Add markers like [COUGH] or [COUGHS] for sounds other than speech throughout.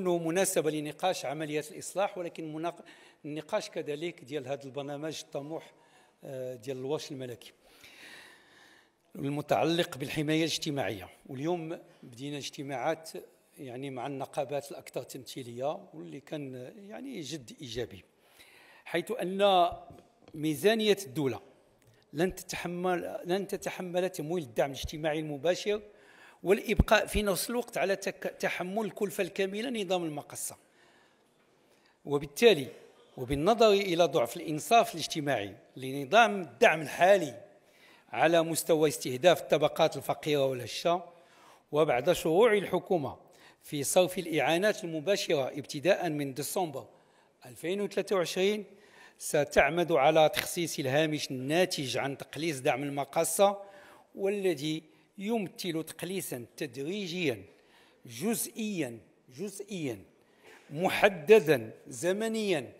انه مناسبه لنقاش عمليه الاصلاح ولكن النقاش كذلك ديال هذا البرنامج الطموح آه، ديال الوش الملكي المتعلق بالحمايه الاجتماعيه واليوم بدينا اجتماعات يعني مع النقابات الاكثر تمثيليه واللي كان يعني جد ايجابي حيث ان ميزانيه الدوله لن تتحمل لن تتحمل تمويل الدعم الاجتماعي المباشر والابقاء في نفس الوقت على تحمل الكلفه الكامله نظام المقصه وبالتالي وبالنظر الى ضعف الانصاف الاجتماعي لنظام الدعم الحالي على مستوى استهداف الطبقات الفقيره والهشه وبعد شروع الحكومه في صرف الاعانات المباشره ابتداء من ديسمبر 2023 ستعمد على تخصيص الهامش الناتج عن تقليص دعم المقاصه والذي يمثل تقليصا تدريجيا جزئيا جزئيا محددا زمنيا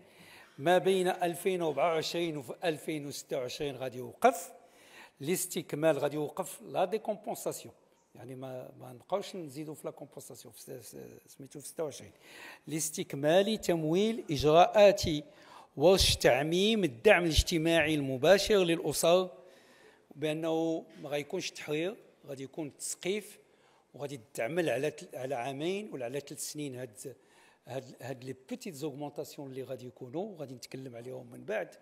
ما بين 2024 و 2026 غادي يوقف الاستكمال غادي يوقف لا ديكومبونساسيون يعني ما ما نبقاوش نزيدوا في لا كومبونساسيون سميتو في 26 لاستكمال تمويل اجراءات ورش تعميم الدعم الاجتماعي المباشر للاسر بانه ما غيكونش تحرير غادي يكون تسقيف وغادي تعمل على على عامين ولا على ثلاث سنين هاد هاد هاد لي بوتيت زوغمونطاسيون اللي غادي يكونوا غادي نتكلم عليهم من بعد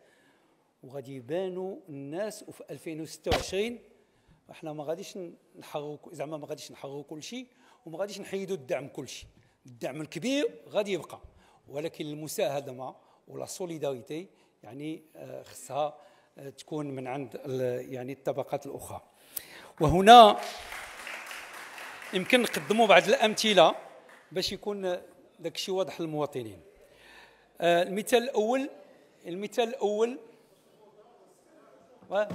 وغادي يبانوا الناس وفي 2026 احنا ما غاديش نحرقوا زعما ما غاديش نحرروا كل شيء وما غاديش نحيدوا الدعم كل شيء الدعم الكبير غادي يبقى ولكن المساهمه ولا سوليداريتي يعني آه، خصها آه، تكون من عند يعني الطبقات الاخرى وهنا يمكن نقدموا بعض الامثله باش يكون داك الشيء واضح للمواطنين آه، المثال الاول المثال الاول لا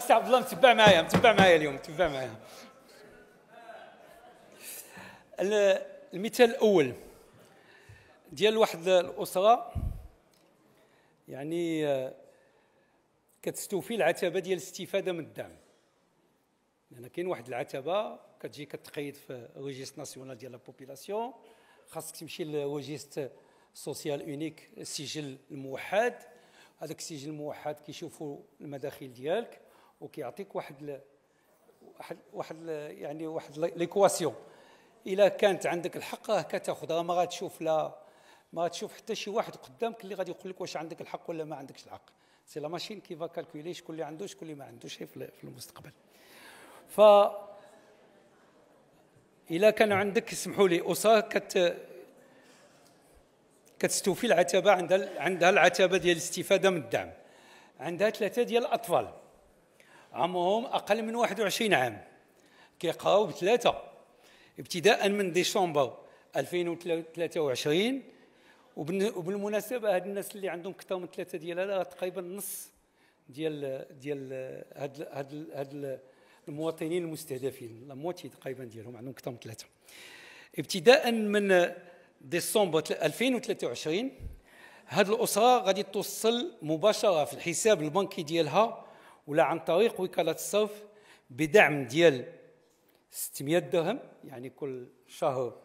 سي عبد الله متبع معايا متبع معايا اليوم متبع معايا المثال الاول ديال واحد الاسره يعني آه كتستوفي العتبه ديال الاستفاده من الدعم لان كاين واحد العتبه كتجي كتقيد في ريجيست ناسيونال ديال لا بوبيلاسيون خاصك تمشي لوجيست سوسيال اونيك السجل الموحد هذاك السجل الموحد كيشوفوا المداخل ديالك وكيعطيك واحد ل... واحد واحد يعني واحد ليكواسيون الا كانت عندك الحق راه كتاخذ ما غاتشوف لا ما غاتشوف حتى شي واحد قدامك اللي غادي يقول لك واش عندك الحق ولا ما عندكش الحق سي لا ماشين كي فا كالكولي شكون اللي عنده شكون اللي ما عندوش في المستقبل ف الا كان عندك اسمحوا لي اسره كت كتستوفي العتبه عندها عندها العتبه ديال الاستفاده من الدعم عندها ثلاثه ديال الاطفال عمرهم اقل من 21 عام كيقراو بثلاثه ابتداء من ديسمبر 2023 وبالمناسبه هاد الناس اللي عندهم اكثر من ثلاثه ديال هذا تقريبا نص ديال ديال هاد هاد هاد المواطنين المستهدفين لا موتي تقريبا ديالهم عندهم اكثر من ثلاثه ابتداء من ديسمبر 2023 هاد الاسره غادي توصل مباشره في الحساب البنكي ديالها ولا عن طريق وكاله الصرف بدعم ديال 600 درهم يعني كل شهر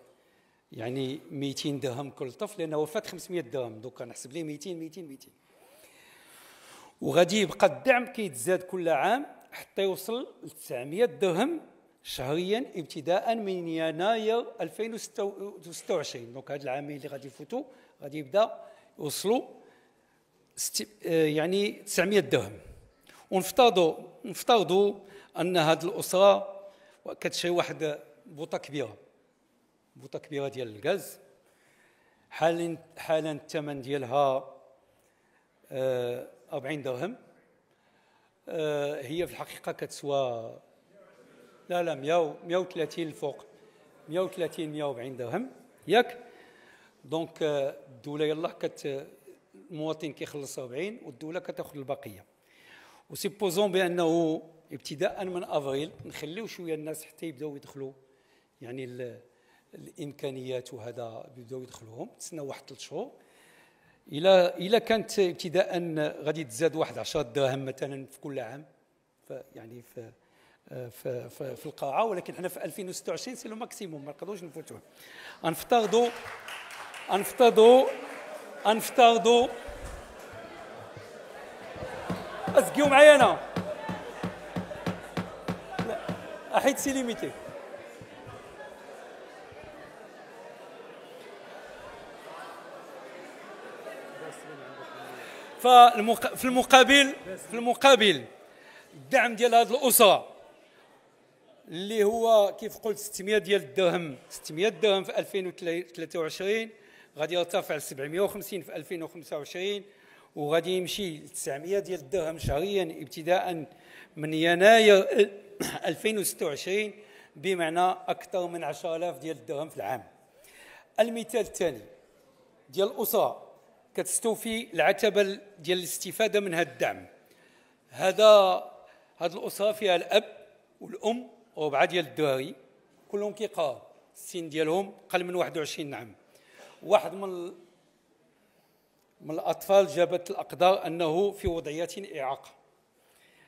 يعني 200 درهم كل طفل لانه وفات 500 درهم دوكا نحسب ليه 200 200 200 وغادي يبقى الدعم كيتزاد كل عام حتى يوصل ل 900 درهم شهريا ابتداء من يناير 2026 دونك هاد العامين اللي غادي يفوتوا غادي يبدا يوصلوا آه، يعني 900 درهم ونفترضوا نفترضوا ان هاد الاسره كتشري واحد بوطه كبيره بوطه كبيره ديال الغاز حاليا حالا الثمن ديالها 40 آه، درهم آه، هي في الحقيقه كتسوى لا لا 130 الفوق 130 140 درهم ياك دونك آه، الدوله يلاه كت المواطن كيخلص 40 والدوله كتاخذ البقيه وسيبوزون بانه ابتداء من افريل نخليو شويه الناس حتى يبداو يدخلوا يعني الامكانيات وهذا بداو يدخلوهم تسناو واحد ثلاث شهور الى الى كانت ابتداء غادي تزاد واحد 10 دراهم مثلا في كل عام يعني في في, في, في القاعه ولكن حنا في 2026 سي لو ماكسيموم ما نقدروش نفوتوه غنفترضوا غنفترضوا غنفترضوا اسقيو معايا انا حيت سي ليميتي في المقابل في المقابل الدعم ديال هذه الاسره اللي هو كيف قلت 600 ديال الدرهم 600 درهم في 2023 غادي يرتفع ل 750 في 2025 وغادي يمشي 900 ديال الدرهم شهريا ابتداء من يناير 2026 [COUGHS] بمعنى اكثر من 10000 ديال الدرهم في العام المثال الثاني ديال الاسره كتستوفي العتبه ديال الاستفاده من هذا الدعم هذا هذه الاسره فيها الاب والام وربعه ديال الدراري كلهم كيقراو السن ديالهم قل من 21 عام واحد من من الاطفال جابت الاقدار انه في وضعيه اعاقه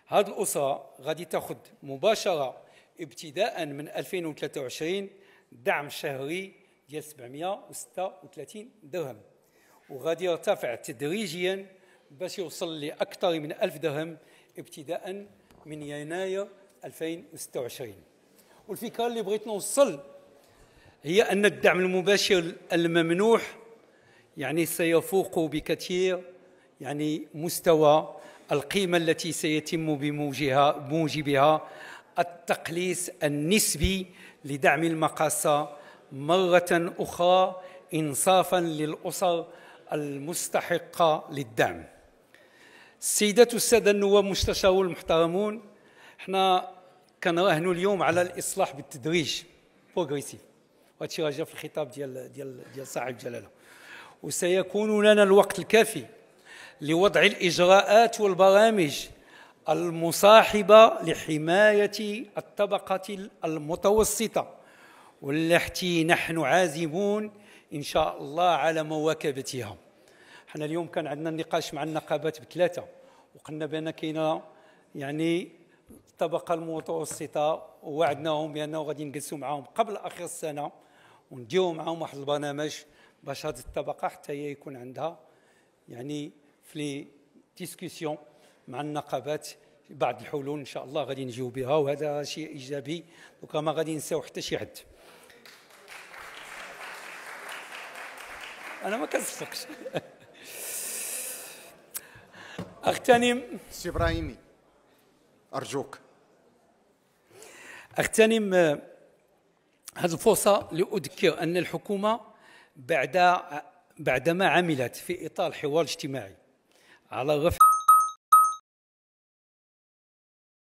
هذه الاسره غادي تاخذ مباشره ابتداء من 2023 دعم شهري ديال 736 درهم وغادي يرتفع تدريجيا باش يوصل لاكثر من 1000 درهم ابتداء من يناير 2026 والفكره اللي بغيت نوصل هي ان الدعم المباشر الممنوح يعني سيفوق بكثير يعني مستوى القيمه التي سيتم بموجها بموجبها التقليص النسبي لدعم المقاصه مره اخرى انصافا للاسر المستحقة للدعم السيدات السادة النواب المستشارون المحترمون حنا كنراهنوا اليوم على الإصلاح بالتدريج بروغريسيف وهادشي راه جا في الخطاب ديال ديال ديال صاحب الجلالة وسيكون لنا الوقت الكافي لوضع الإجراءات والبرامج المصاحبة لحماية الطبقة المتوسطة والتي نحن عازمون إن شاء الله على مواكبتها حنا اليوم كان عندنا النقاش مع النقابات بثلاثة وقلنا بأن كاينة يعني الطبقة المتوسطة ووعدناهم بأنه غادي نجلسوا معاهم قبل آخر السنة ونديو معاهم واحد البرنامج باش هذه الطبقة حتى هي يكون عندها يعني في لي ديسكسيون مع النقابات بعض الحلول ان شاء الله غادي نجيو بها وهذا شيء ايجابي دوكا ما غادي نساو حتى شي حد انا ما كنصفقش اخ سي ابراهيمي ارجوك اغتنم هذه الفرصه لاذكر ان الحكومه بعد بعدما عملت في اطار حوار اجتماعي على رفع